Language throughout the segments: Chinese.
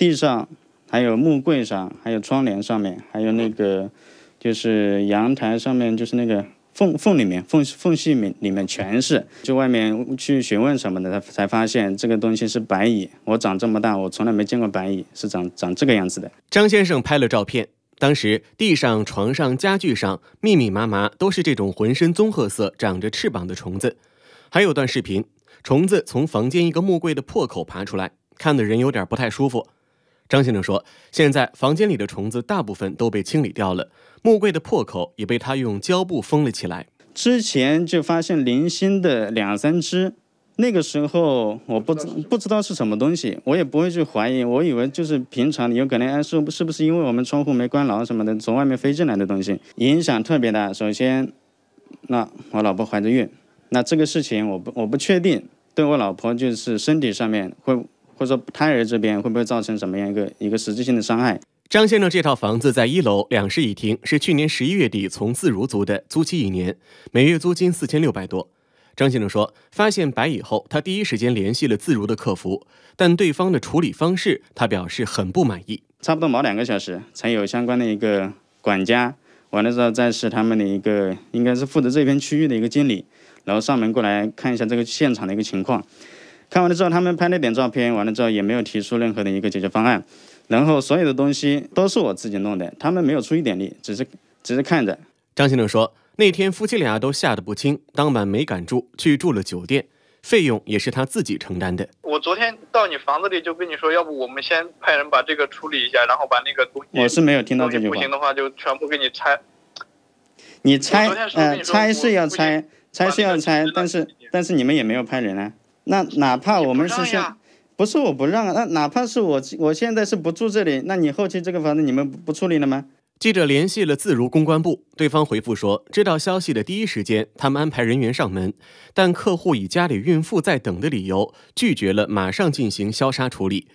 地上，还有木柜上，还有窗帘上面，还有那个，就是阳台上面，就是那个缝缝里面，缝缝隙里面，里面全是。就外面去询问什么的，才才发现这个东西是白蚁。我长这么大，我从来没见过白蚁，是长长这个样子的。张先生拍了照片，当时地上、床上、家具上，密密麻麻都是这种浑身棕褐色、长着翅膀的虫子。还有段视频，虫子从房间一个木柜的破口爬出来，看的人有点不太舒服。张先生说：“现在房间里的虫子大部分都被清理掉了，木柜的破口也被他用胶布封了起来。之前就发现零星的两三只，那个时候我不知不知道是什么东西，我也不会去怀疑，我以为就是平常有可能哎是是不是因为我们窗户没关牢什么的，从外面飞进来的东西，影响特别大。首先，那我老婆怀着孕，那这个事情我不我不确定对我老婆就是身体上面会。”或者说胎儿这边会不会造成什么样一个一个实质性的伤害？张先生这套房子在一楼，两室一厅，是去年十一月底从自如租的，租期一年，每月租金四千六百多。张先生说，发现白蚁后，他第一时间联系了自如的客服，但对方的处理方式他表示很不满意。差不多毛两个小时，才有相关的一个管家，完了之后再是他们的一个应该是负责这片区域的一个经理，然后上门过来看一下这个现场的一个情况。看完了之后，他们拍那点照片，完了之后也没有提出任何的一个解决方案，然后所有的东西都是我自己弄的，他们没有出一点力，只是只是看着。张先生说，那天夫妻俩都吓得不轻，当晚没敢住，去住了酒店，费用也是他自己承担的。我昨天到你房子里就跟你说，要不我们先派人把这个处理一下，然后把那个东西，我是没有听到这句话。不行的话就全部给你拆，你拆，嗯，拆是要拆，拆是要拆，但是但是你们也没有派人啊。那哪怕我们是先，不是我不让，那哪怕是我，我现在是不住这里，那你后期这个房子你们不处理了吗？记者联系了自如公关部，对方回复说，知道消息的第一时间，他们安排人员上门，但客户以家里孕妇在等的理由拒绝了马上进行消杀处理。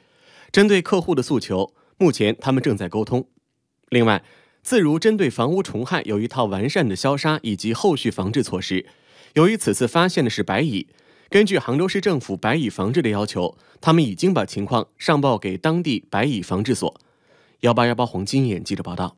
针对客户的诉求，目前他们正在沟通。另外，自如针对房屋虫害有一套完善的消杀以及后续防治措施。由于此次发现的是白蚁。根据杭州市政府白蚁防治的要求，他们已经把情况上报给当地白蚁防治所。幺八幺八黄金眼记者报道。